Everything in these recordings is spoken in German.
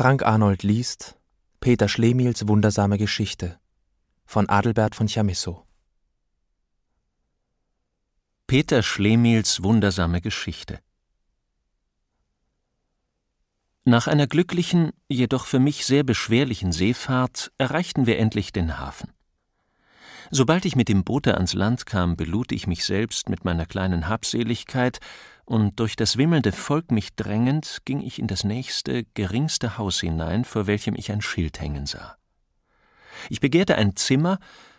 Frank Arnold liest Peter Schlemihls wundersame Geschichte von Adelbert von Chamisso. Peter Schlemihls wundersame Geschichte. Nach einer glücklichen, jedoch für mich sehr beschwerlichen Seefahrt erreichten wir endlich den Hafen. Sobald ich mit dem Boote ans Land kam, belud ich mich selbst mit meiner kleinen Habseligkeit, und durch das wimmelnde Volk mich drängend, ging ich in das nächste, geringste Haus hinein, vor welchem ich ein Schild hängen sah. Ich begehrte ein Zimmer,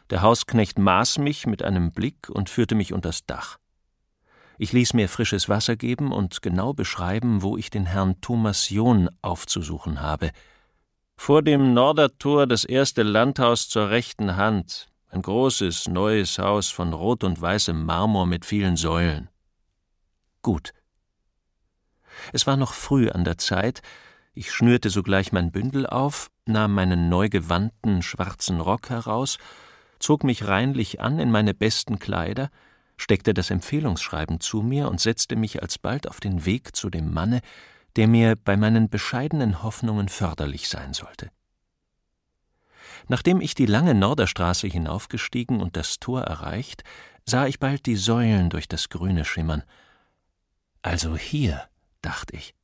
der Hausknecht maß mich mit einem Blick und führte mich unters Dach. Ich ließ mir frisches Wasser geben und genau beschreiben, wo ich den Herrn Thomas John aufzusuchen habe. Vor dem Nordertor das erste Landhaus zur rechten Hand, ein großes, neues Haus von rot und weißem Marmor mit vielen Säulen. Gut. Es war noch früh an der Zeit, ich schnürte sogleich mein Bündel auf, nahm meinen neu gewandten schwarzen Rock heraus, zog mich reinlich an in meine besten Kleider, steckte das Empfehlungsschreiben zu mir und setzte mich alsbald auf den Weg zu dem Manne, der mir bei meinen bescheidenen Hoffnungen förderlich sein sollte. Nachdem ich die lange Norderstraße hinaufgestiegen und das Tor erreicht, sah ich bald die Säulen durch das Grüne schimmern. Also hier, dachte ich.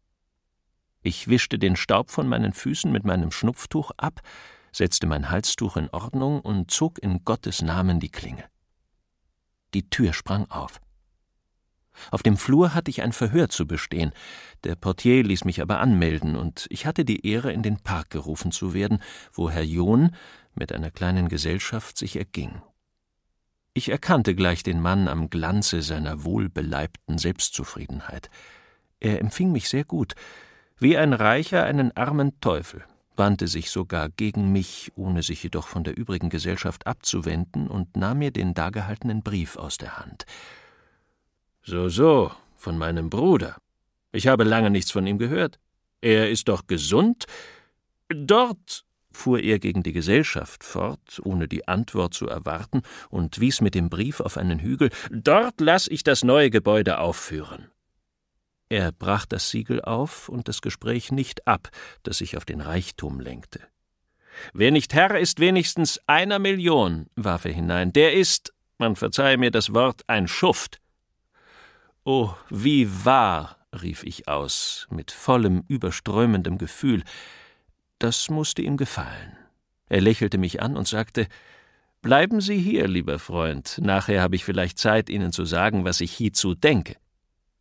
Ich wischte den Staub von meinen Füßen mit meinem Schnupftuch ab, setzte mein Halstuch in Ordnung und zog in Gottes Namen die Klinge. Die Tür sprang auf. Auf dem Flur hatte ich ein Verhör zu bestehen. Der Portier ließ mich aber anmelden, und ich hatte die Ehre, in den Park gerufen zu werden, wo Herr John mit einer kleinen Gesellschaft sich erging. Ich erkannte gleich den Mann am Glanze seiner wohlbeleibten Selbstzufriedenheit. Er empfing mich sehr gut, wie ein Reicher einen armen Teufel, wandte sich sogar gegen mich, ohne sich jedoch von der übrigen Gesellschaft abzuwenden, und nahm mir den dargehaltenen Brief aus der Hand. So, so, von meinem Bruder. Ich habe lange nichts von ihm gehört. Er ist doch gesund. Dort, fuhr er gegen die Gesellschaft fort, ohne die Antwort zu erwarten, und wies mit dem Brief auf einen Hügel, dort lasse ich das neue Gebäude aufführen. Er brach das Siegel auf und das Gespräch nicht ab, das sich auf den Reichtum lenkte. Wer nicht Herr ist wenigstens einer Million, warf er hinein, der ist, man verzeihe mir das Wort, ein Schuft. Oh, wie wahr, rief ich aus, mit vollem, überströmendem Gefühl. Das mußte ihm gefallen. Er lächelte mich an und sagte Bleiben Sie hier, lieber Freund, nachher habe ich vielleicht Zeit, Ihnen zu sagen, was ich hierzu denke.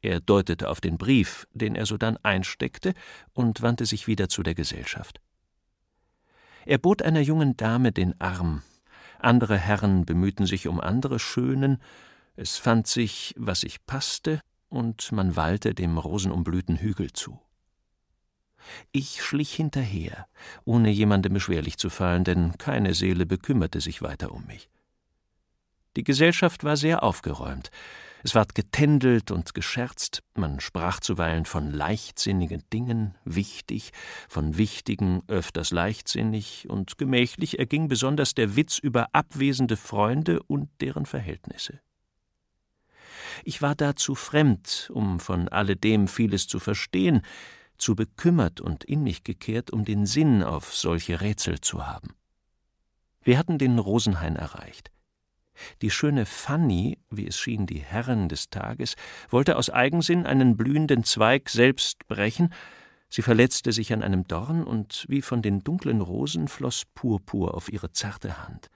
Er deutete auf den Brief, den er sodann einsteckte, und wandte sich wieder zu der Gesellschaft. Er bot einer jungen Dame den Arm, andere Herren bemühten sich um andere Schönen, es fand sich, was sich passte, und man wallte dem rosenumblühten Hügel zu. Ich schlich hinterher, ohne jemandem beschwerlich zu fallen, denn keine Seele bekümmerte sich weiter um mich. Die Gesellschaft war sehr aufgeräumt. Es ward getändelt und gescherzt, man sprach zuweilen von leichtsinnigen Dingen, wichtig, von wichtigen öfters leichtsinnig, und gemächlich erging besonders der Witz über abwesende Freunde und deren Verhältnisse. Ich war da zu fremd, um von alledem vieles zu verstehen, zu bekümmert und in mich gekehrt, um den Sinn auf solche Rätsel zu haben. Wir hatten den Rosenhain erreicht. Die schöne Fanny, wie es schien die Herrin des Tages, wollte aus Eigensinn einen blühenden Zweig selbst brechen, sie verletzte sich an einem Dorn, und wie von den dunklen Rosen floss Purpur auf ihre zarte Hand.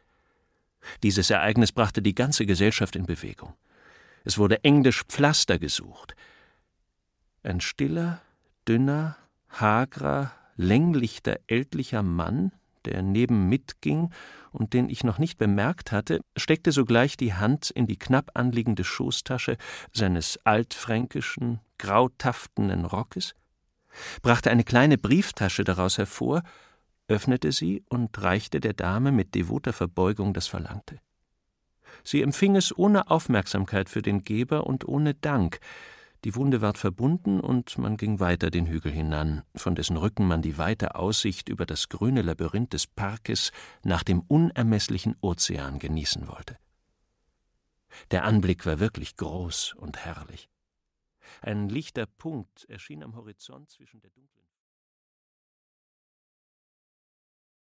Dieses Ereignis brachte die ganze Gesellschaft in Bewegung. Es wurde englisch Pflaster gesucht. Ein stiller, dünner, hagrer, länglichter, ältlicher Mann, der neben mitging und den ich noch nicht bemerkt hatte, steckte sogleich die Hand in die knapp anliegende Schoßtasche seines altfränkischen, grautaftenen Rockes, brachte eine kleine Brieftasche daraus hervor, öffnete sie und reichte der Dame mit devoter Verbeugung das Verlangte. Sie empfing es ohne Aufmerksamkeit für den Geber und ohne Dank. Die Wunde ward verbunden und man ging weiter den Hügel hinan, von dessen Rücken man die weite Aussicht über das grüne Labyrinth des Parkes nach dem unermesslichen Ozean genießen wollte. Der Anblick war wirklich groß und herrlich. Ein lichter Punkt erschien am Horizont zwischen der dunklen